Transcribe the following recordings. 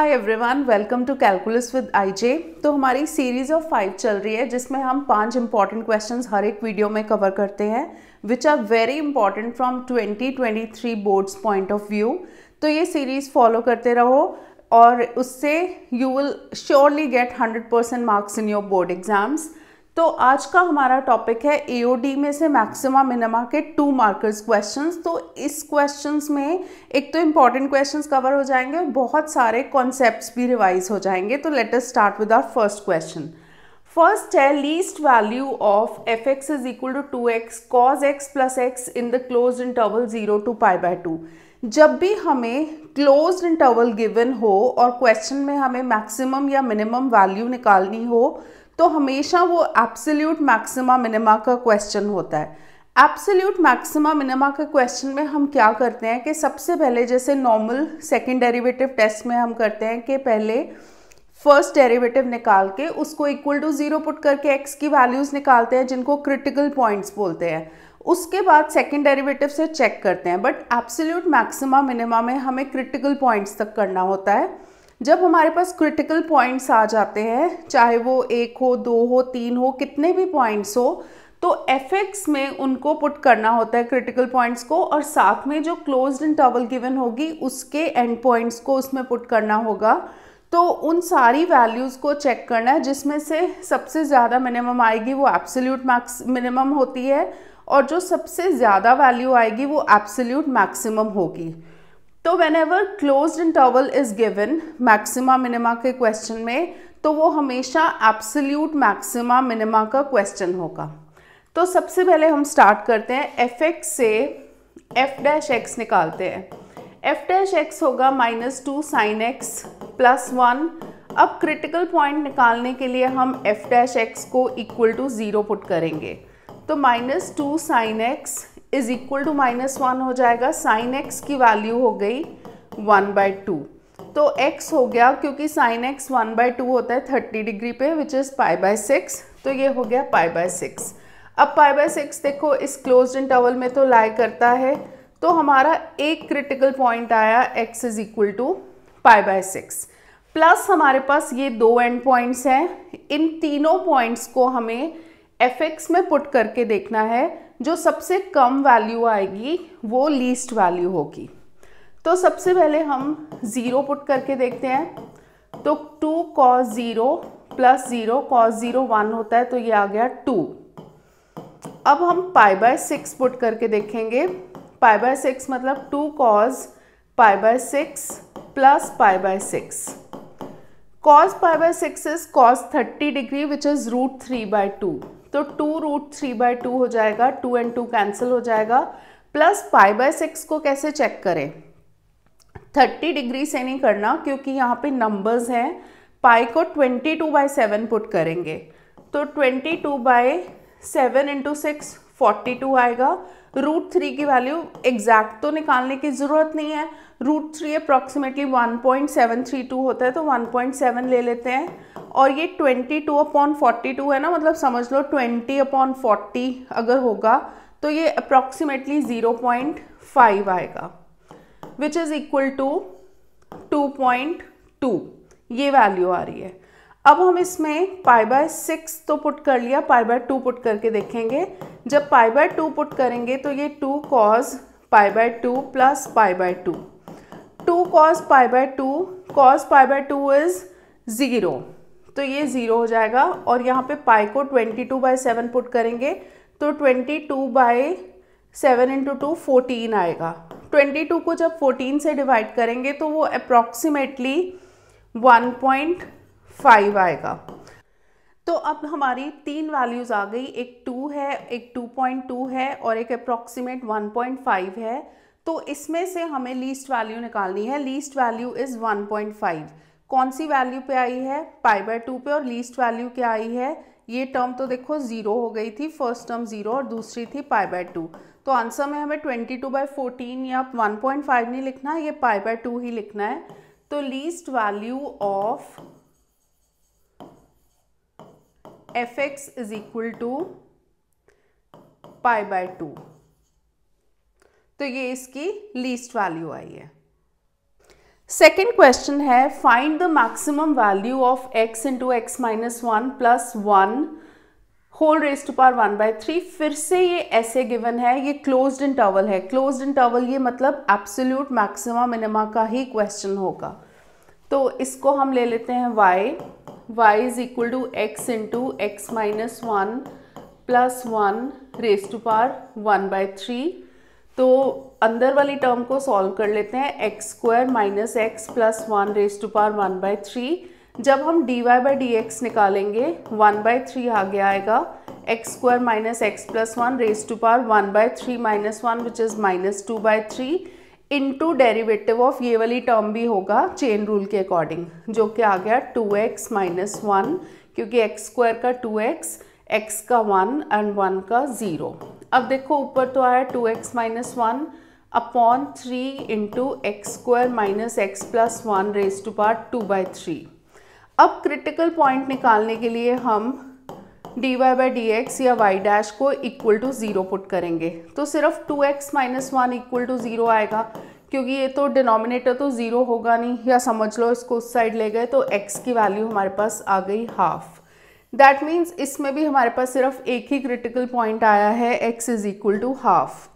High everyone welcome to calculus with I J तो हमारी series of five चल रही है जिसमें हम पांच इंपॉर्टेंट क्वेश्चन हर एक वीडियो में कवर करते हैं which are very important from 2023 boards point of view तो ये सीरीज फॉलो करते रहो और उससे you will surely get hundred percent marks in your board exams तो आज का हमारा टॉपिक है एओडी में से मैक्सिमा मिनिमा के टू मार्कर्स क्वेश्चंस तो इस क्वेश्चंस में एक तो इम्पॉर्टेंट क्वेश्चंस कवर हो जाएंगे और बहुत सारे कॉन्सेप्ट्स भी रिवाइज हो जाएंगे तो let us start with our first question first है least value of F x is equal to two X cos X plus X in the close interval zero to pi by two जब भी हमें close interval given हो और question में हमें maximum या minimum value निकालनी हो तो हमेशा वो एप्सल्यूट मैक्सिमा मिनिमा का क्वेश्चन होता है एप्सल्यूट मैक्सिमा मिनिमा के क्वेश्चन में हम क्या करते हैं कि सबसे पहले जैसे नॉर्मल सेकेंड डेरिवेटिव टेस्ट में हम करते हैं कि पहले फर्स्ट डेरिवेटिव निकाल के उसको इक्वल टू ज़ीरो पुट करके एक्स की वैल्यूज़ निकालते हैं जिनको क्रिटिकल पॉइंट्स बोलते हैं उसके बाद सेकेंड डेरिवेटिव से चेक करते हैं बट एब्सोल्यूट मैक्सिमा मिनिमा में हमें क्रिटिकल पॉइंट्स तक करना होता है जब हमारे पास क्रिटिकल पॉइंट्स आ जाते हैं चाहे वो एक हो दो हो तीन हो कितने भी पॉइंट्स हो तो एफ में उनको पुट करना होता है क्रिटिकल पॉइंट्स को और साथ में जो क्लोज इंटरवल गिवन होगी उसके एंड पॉइंट्स को उसमें पुट करना होगा तो उन सारी वैल्यूज़ को चेक करना है जिसमें से सबसे ज़्यादा मिनिमम आएगी वो एब्सोल्यूट मैक्स मिनिमम होती है और जो सबसे ज़्यादा वैल्यू आएगी वो एब्सोल्यूट मैक्सिमम होगी तो whenever close interval is given maxima minima के क्वेश्चन में तो वो हमेशा एब्सोल्यूट मैक्सिमा मिनिमा का क्वेश्चन होगा तो सबसे पहले हम स्टार्ट करते हैं एफ एक्स से एफ डैश एक्स निकालते हैं एफ डैश एक्स होगा minus two sine x plus one अब क्रिटिकल पॉइंट निकालने के लिए हम एफ डैश एक्स को इक्वल टू ज़ीरो पुट करेंगे तो minus two sine x is equal to minus one हो जाएगा साइन एक्स की वैल्यू हो गई वन बाय टू तो एक्स हो गया क्योंकि sine x one by two होता है थर्टी डिग्री पे which is pi by six तो ये हो गया पाई बाय सिक्स अब पाई बाय सिक्स देखो इस क्लोज इन टवल में तो लाई करता है तो हमारा एक क्रिटिकल पॉइंट आया x is equal to pi by six plus हमारे पास ये दो एंड पॉइंट्स हैं इन तीनों पॉइंट्स को हमें एफ एक्स में पुट करके देखना है जो सबसे कम वैल्यू आएगी वो लीस्ट वैल्यू होगी तो सबसे पहले हम ज़ीरो पुट करके देखते हैं तो two cos zero plus zero cos zero one होता है तो ये आ गया टू अब हम पाई बाय सिक्स पुट करके देखेंगे पाई बाय सिक्स मतलब two cos pi by six plus pi by six cos pi by six is cos thirty degree which is root three by two तो two root three by two हो जाएगा to and to cancel हो जाएगा plus pi by six को कैसे check करें thirty degree से नहीं करना क्योंकि यहाँ पे नंबर्स हैं पाई को twenty two by seven put करेंगे तो twenty two by seven into six forty two आएगा रूट थ्री की वैल्यू एग्जैक्ट तो निकालने की ज़रूरत नहीं है root three approximately one point seven three two होता है तो वन पॉइंट सेवन ले लेते हैं और ये twenty two upon forty two है ना मतलब समझ लो ट्वेंटी अपॉन फोर्टी अगर होगा तो ये अप्रॉक्सीमेटली ज़ीरो पॉइंट फाइव आएगा which is equal to two point two ये वैल्यू आ रही है अब हम इसमें पाई बाय सिक्स तो पुट कर लिया पाई बाय टू पुट करके देखेंगे जब पाई बाय टू पुट करेंगे तो ये two cos pi by two plus pi by two two cos pi by two cos pi by two is zero तो ये ज़ीरो हो जाएगा और यहाँ पे पाई को twenty two by seven put करेंगे तो twenty two by seven into two fourteen आएगा ट्वेंटी टू को जब फोर्टीन से डिवाइड करेंगे तो वो अप्रॉक्सीमेटली वन पॉइंट फाइव आएगा तो अब हमारी तीन वैल्यूज़ आ गई एक टू है एक टू पॉइंट टू है और एक अप्रॉक्सीमेट वन पॉइंट फाइव है तो इसमें से हमें लीस्ट वैल्यू निकालनी है least value is one point five कौन सी वैल्यू पे आई है पाई बाय टू पे और लीस्ट वैल्यू क्या आई है ये टर्म तो देखो ज़ीरो हो गई थी फर्स्ट टर्म ज़ीरो और दूसरी थी पाई बाय टू तो आंसर में हमें ट्वेंटी टू बाई फोर्टीन या वन पॉइंट फाइव नहीं लिखना है ये पाई बाय टू ही लिखना है तो least value of F x is equal to pi by two तो ये इसकी लीस्ट वैल्यू आई है सेकेंड क्वेश्चन है find the maximum value of x into x minus one plus one whole raise to power one by three फिर से ये ऐसे गिवन है ये क्लोज्ड टवल है क्लोज्ड टवल ये मतलब एब्सोल्यूट मैक्सिमम मिनिमा का ही क्वेश्चन होगा तो इसको हम ले लेते हैं y y is equal to x into x minus one plus one raise to power one by three तो अंदर वाली टर्म को सॉल्व कर लेते हैं x square minus x plus one raise to power one by three जब हम d y by d x निकालेंगे वन बाई थ्री आगे आएगा x square minus x plus one raise to power one by three minus one which is minus two by three into derivative of ये वाली term भी होगा chain rule के according जो कि आ गया टू एक्स माइनस वन क्योंकि एक्स स्क्वायर का टू एक्स एक्स का वन एंड वन का ज़ीरो अब देखो ऊपर तो आया two x minus one upon three into x square minus x plus one raise to power two by three अब क्रिटिकल पॉइंट निकालने के लिए हम d y by d x या वाई डैश को इक्वल टू ज़ीरो पुट करेंगे तो सिर्फ two x minus one equal to zero आएगा क्योंकि ये तो डिनोमिनेटर तो ज़ीरो होगा नहीं या समझ लो इसको उस साइड ले गए तो एक्स की वैल्यू हमारे पास आ गई हाफ़ दैट मीन्स इसमें भी हमारे पास सिर्फ एक ही क्रिटिकल पॉइंट आया है x is equal to half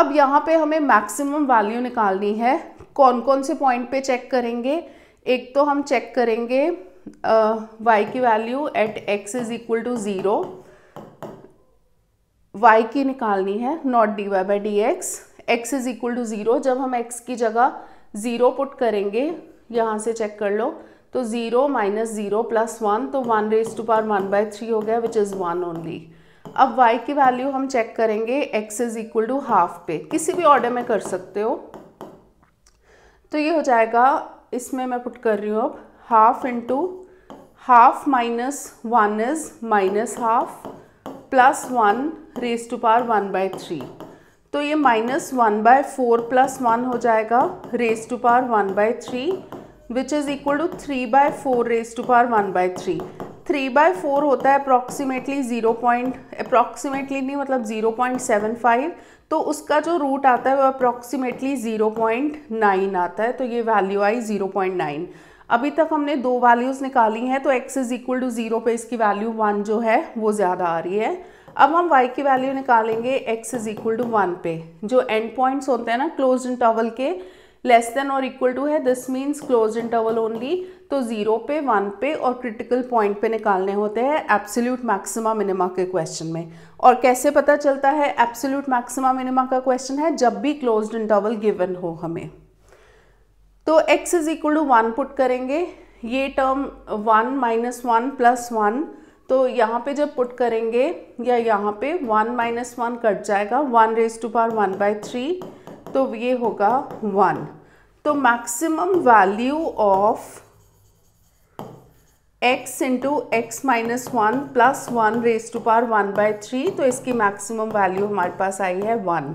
अब यहाँ पे हमें मैक्सिमम वैल्यू निकालनी है कौन कौन से पॉइंट पे चेक करेंगे एक तो हम चेक करेंगे वाई uh, की value at x is equal to zero y की निकालनी है not d y by d x x is equal to zero जब हम एक्स की जगह ज़ीरो पुट करेंगे यहाँ से चेक कर लो तो zero minus zero plus one तो one raise to power one by three हो गया विच इज़ वन ओनली अब y की वैल्यू हम चेक करेंगे x is equal to half पे किसी भी ऑर्डर में कर सकते हो तो ये हो जाएगा इसमें मैं पुट कर रही हूँ अब half into half minus one is minus half plus one raise to power one by three तो ये minus one by four plus one हो जाएगा raise to power one by three which is equal to three by four raise to power one by three three by four होता है approximately zero point approximately नहीं मतलब zero point seven five तो उसका जो root आता है वो अप्रॉक्सीमेटली ज़ीरो पॉइंट नाइन आता है तो ये वैल्यू आई ज़ीरो पॉइंट नाइन अभी तक हमने दो वैल्यूज़ निकाली हैं तो x is equal to zero पे इसकी वैल्यू वन जो है वो ज़्यादा आ रही है अब हम y की वैल्यू निकालेंगे x is equal to one पे जो एंड पॉइंट्स होते हैं ना क्लोज इंटरवल के लेस देन और इक्वल टू है this means close interval only तो जीरो पे वन पे और क्रिटिकल पॉइंट पे निकालने होते हैं एब्सोल्यूट मैक्सिमा मिनिमा के क्वेश्चन में और कैसे पता चलता है एब्सोल्यूट मैक्सिमा मिनिमा का क्वेश्चन है जब भी क्लोज इंटरवल गिवन हो हमें तो x is equal to one put करेंगे ये term one minus one plus one तो यहाँ पे जब पुट करेंगे या यहाँ पे वन माइनस वन कट जाएगा one raise to power one by three तो ये होगा वन तो maximum value of x into x minus one plus one raise to power one by three तो इसकी मैक्सिमम वैल्यू हमारे पास आई है वन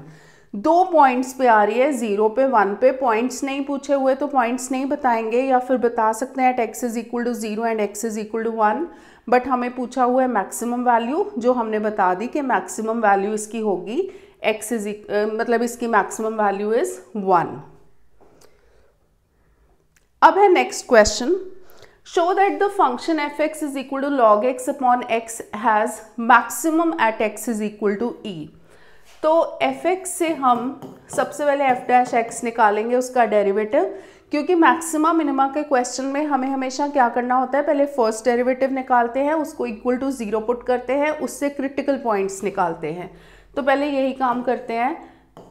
दो पॉइंट्स पे आ रही है ज़ीरो पे वन पे पॉइंट्स नहीं पूछे हुए तो पॉइंट्स नहीं बताएंगे या फिर बता सकते हैं at x is equal to zero and x is equal to one but हमें पूछा हुआ है मैक्सिमम वैल्यू जो हमने बता दी कि मैक्सिमम वैल्यू इसकी होगी एक्स इज uh, मतलब इसकी मैक्सिमम वैल्यू इज वन अब है next question that the function f x is equal to log x upon x has maximum at x is equal to e तो f x से हम सबसे पहले F dash x निकालेंगे उसका derivative क्योंकि मैक्सिमा मिनिमा के क्वेश्चन में हमें हमेशा क्या करना होता है पहले फर्स्ट डेरिवेटिव निकालते हैं उसको इक्वल टू ज़ीरो पुट करते हैं उससे क्रिटिकल पॉइंट्स निकालते हैं तो पहले यही काम करते हैं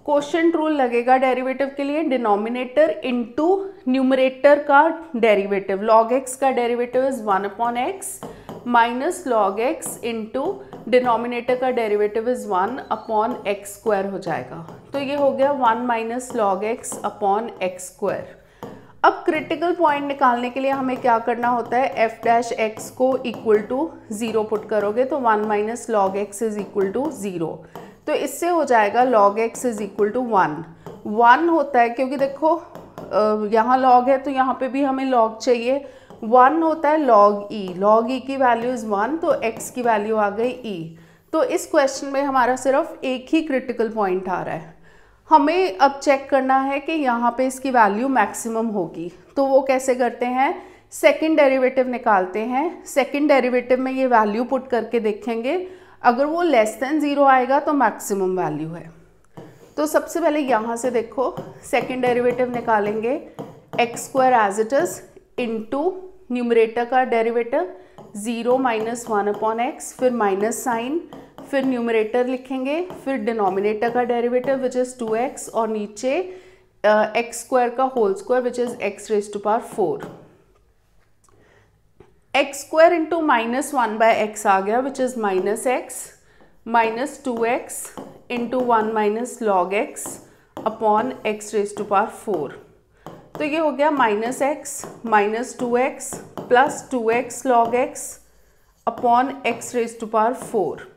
क्वेश्चन रूल लगेगा डेरिवेटिव के लिए डिनोमिनेटर इनटू न्यूमरेटर का डेरिवेटिव लॉग एक्स का derivative is one upon x minus log x into denominator का derivative is one upon x square हो जाएगा तो ये हो गया one minus log x upon x square अब क्रिटिकल पॉइंट निकालने के लिए हमें क्या करना होता है एफ डैश एक्स को इक्वल टू ज़ीरो पुट करोगे तो one minus log x is equal to zero तो इससे हो जाएगा log x is equal to one one होता है क्योंकि देखो यहाँ लॉग है तो यहाँ पे भी हमें लॉग चाहिए वन होता है लॉग ई लॉग ई की वैल्यू इज़ वन तो एक्स की वैल्यू आ गई ई e. तो इस क्वेश्चन में हमारा सिर्फ एक ही क्रिटिकल पॉइंट आ रहा है हमें अब चेक करना है कि यहाँ पे इसकी वैल्यू मैक्सिमम होगी तो वो कैसे करते हैं सेकंड डेरिवेटिव निकालते हैं सेकंड डेरिवेटिव में ये वैल्यू पुट करके देखेंगे अगर वो लेस देन ज़ीरो आएगा तो मैक्सिमम वैल्यू है तो सबसे पहले यहाँ से देखो सेकेंड डेरिवेटिव निकालेंगे x square as it is into numerator का derivative zero minus one upon x फिर माइनस साइन फिर न्यूमरेटर लिखेंगे फिर डिनोमिनेटर का derivative which is two x और नीचे एक्स uh, स्क्वायर का whole square which is x raise to power four x square into minus one by x आ गया which is minus x minus two x into one minus log x upon x raise to power four तो ये हो गया minus x minus two x plus two x log x upon x raise to power four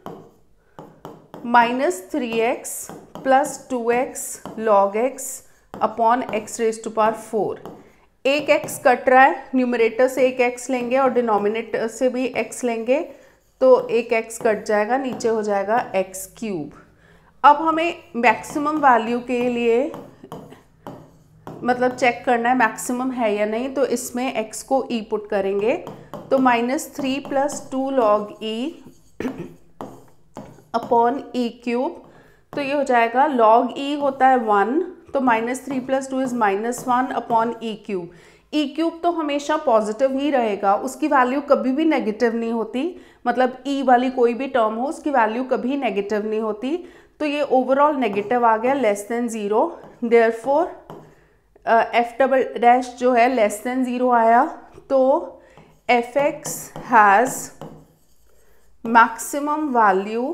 minus three x plus two x log x upon x raise to power four एक x cut रहा है numerator से एक x लेंगे और denominator से भी x लेंगे तो एक एक्स कट जाएगा नीचे हो जाएगा एक्स क्यूब अब हमें मैक्सिमम वैल्यू के लिए मतलब चेक करना है मैक्सिमम है या नहीं तो इसमें एक्स को ई e पुट करेंगे तो minus three plus two log e upon e cube तो ये हो जाएगा लॉग ई e होता है वन तो minus three plus two is minus one upon e cube e cube तो हमेशा पॉजिटिव ही रहेगा उसकी वैल्यू कभी भी नेगेटिव नहीं होती मतलब ई e वाली कोई भी टर्म हो उसकी वैल्यू कभी नेगेटिव नहीं होती तो ये ओवरऑल नेगेटिव आ गया less than zero therefore f double dash जो है लेस देन ज़ीरो आया तो f x has maximum value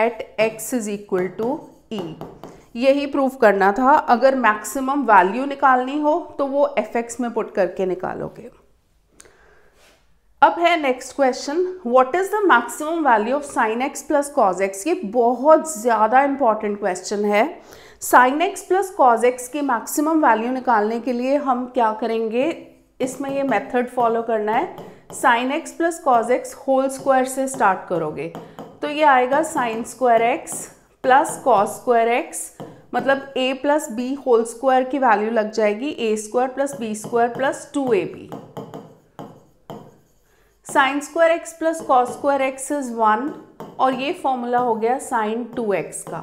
at x is equal to e यही प्रूव करना था अगर मैक्सिमम वैल्यू निकालनी हो तो वो एफ में पुट करके निकालोगे अब है next question what is the maximum value of sine x plus cos x ये बहुत ज़्यादा इंपॉर्टेंट क्वेश्चन है sine x plus cos x की मैक्सिमम वैल्यू निकालने के लिए हम क्या करेंगे इसमें ये मेथड फॉलो करना है sine x plus cos x whole square से स्टार्ट करोगे तो ये आएगा sine square x plus cos square x मतलब a plus b whole square की वैल्यू लग जाएगी a square plus b square plus two a b sine square x plus cos square x is one और ये formula हो गया sign two x का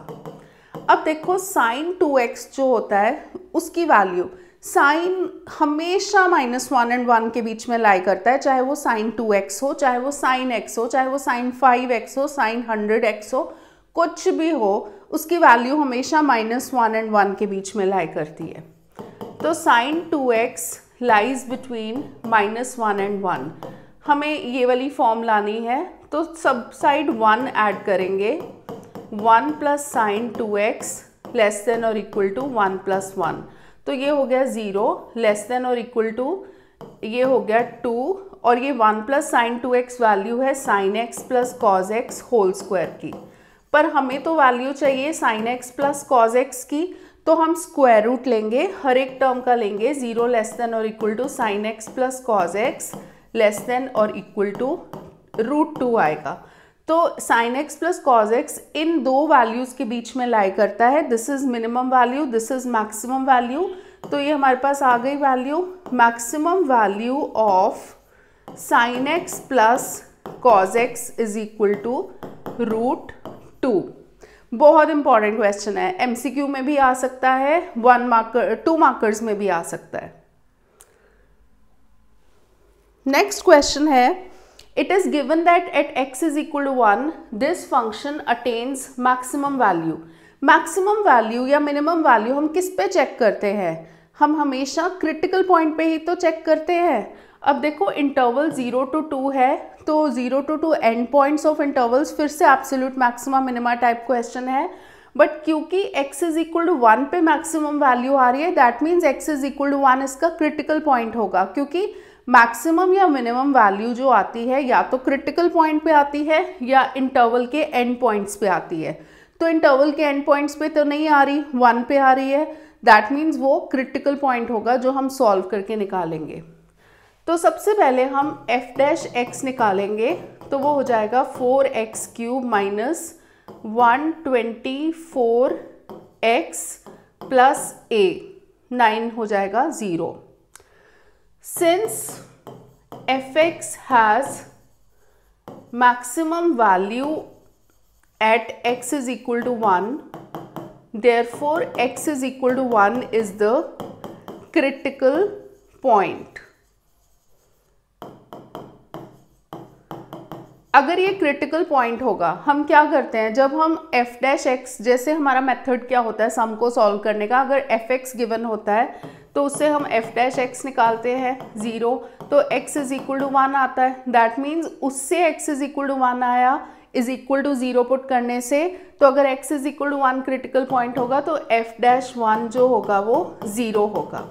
अब देखो साइन टू एक्स जो होता है उसकी वैल्यू साइन हमेशा माइनस वन एंड वन के बीच में लाई करता है चाहे वो साइन टू एक्स हो चाहे वो साइन एक्स हो चाहे वो साइन फाइव एक्स हो साइन हंड्रेड एक्स हो कुछ भी हो उसकी वैल्यू हमेशा माइनस वन एंड वन के बीच में लाई करती है तो sine two x lies between minus one and one हमें ये वाली फॉर्म लानी है तो सब साइड वन ऐड करेंगे one plus sine two x less than और equal to one plus one तो ये हो गया ज़ीरो लेस देन और इक्वल टू ये हो गया टू और ये one plus sine two x value है sine x plus cos x whole square की पर हमें तो वैल्यू चाहिए sine x plus cos x की तो हम स्क्वायर रूट लेंगे हर एक टर्म का लेंगे जीरो लेस देन और equal to sine x plus cos x less than और इक्वल टू रूट टू आएगा तो sine x plus cos x इन दो वैल्यूज़ के बीच में लाई करता है this is minimum value this is maximum value तो ये हमारे पास आ गई value maximum value of sine x plus cos x is equal to root two बहुत इंपॉर्टेंट क्वेश्चन है एमसीक्यू में भी आ सकता है वन मार्कर टू मार्कर्स में भी आ सकता है नेक्स्ट क्वेश्चन है it is given that at x is equal to one this function attains maximum value maximum value या मिनिमम वैल्यू हम किस पे चेक करते हैं हम हमेशा क्रिटिकल पॉइंट पे ही तो चेक करते हैं अब देखो इंटरवल ज़ीरो टू टू है तो zero two two end points of intervals फिर से absolute maxima minima type question है बट क्योंकि x is equal to one पे मैक्सिमम वैल्यू आ रही है that means x is equal to one इसका क्रिटिकल पॉइंट होगा क्योंकि मैक्सिमम या मिनिमम वैल्यू जो आती है या तो क्रिटिकल पॉइंट पे आती है या इंटरवल के एंड पॉइंट्स पे आती है तो इंटरवल के एंड पॉइंट्स पे तो नहीं आ रही वन पे आ रही है दैट मीन्स वो क्रिटिकल पॉइंट होगा जो हम सॉल्व करके निकालेंगे तो सबसे पहले हम एफ डैश एक्स निकालेंगे तो वो हो जाएगा four x cube minus one twenty four x plus a nine हो जाएगा zero since f x has value at x x equal to one therefore x is equal to one is the critical point अगर ये critical point होगा हम क्या करते हैं जब हम एफ डैश एक्स जैसे हमारा मेथड क्या होता है सम को सॉल्व करने का अगर एफ एक्स गिवन होता है तो उससे हम एफ डैश एक्स निकालते हैं ज़ीरो तो x is equal to one आता है दैट मीन्स उससे x is equal to one आया is equal to zero put करने से तो अगर x is equal to one critical point होगा तो एफ डैश वन जो होगा वो ज़ीरो होगा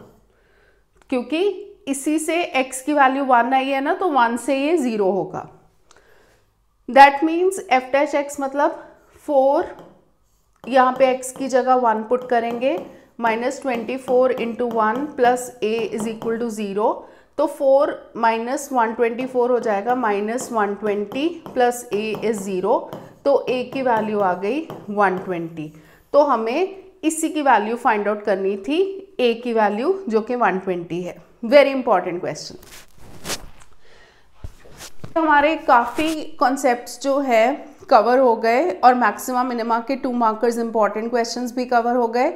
क्योंकि इसी से एक्स की वैल्यू वन आई है ना तो वन से ये ज़ीरो होगा that means f dash x मतलब फोर यहाँ पे एक्स की जगह वन पुट करेंगे minus twenty four into one plus a is equal to zero तो four minus one twenty four हो जाएगा minus one twenty plus a is zero तो ए की वैल्यू आ गई वन ट्वेंटी तो हमें इसी की वैल्यू फाइंड आउट करनी थी ए की वैल्यू जो कि वन ट्वेंटी है वेरी इंपॉर्टेंट क्वेश्चन हमारे काफ़ी कॉन्सेप्ट जो है कवर हो गए और मैक्सिमा मिनिमा के टू मार्कर्स इंपॉर्टेंट क्वेश्चन भी कवर हो गए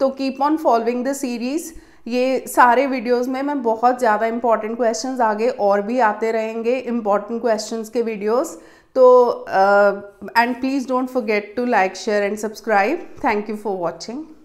तो keep on following the series ये सारे वीडियोस में मैं बहुत ज़्यादा इंपॉर्टेंट क्वेश्चंस आगे और भी आते रहेंगे इंपॉर्टेंट क्वेश्चंस के वीडियोस तो and please don't forget to like share and subscribe thank you for watching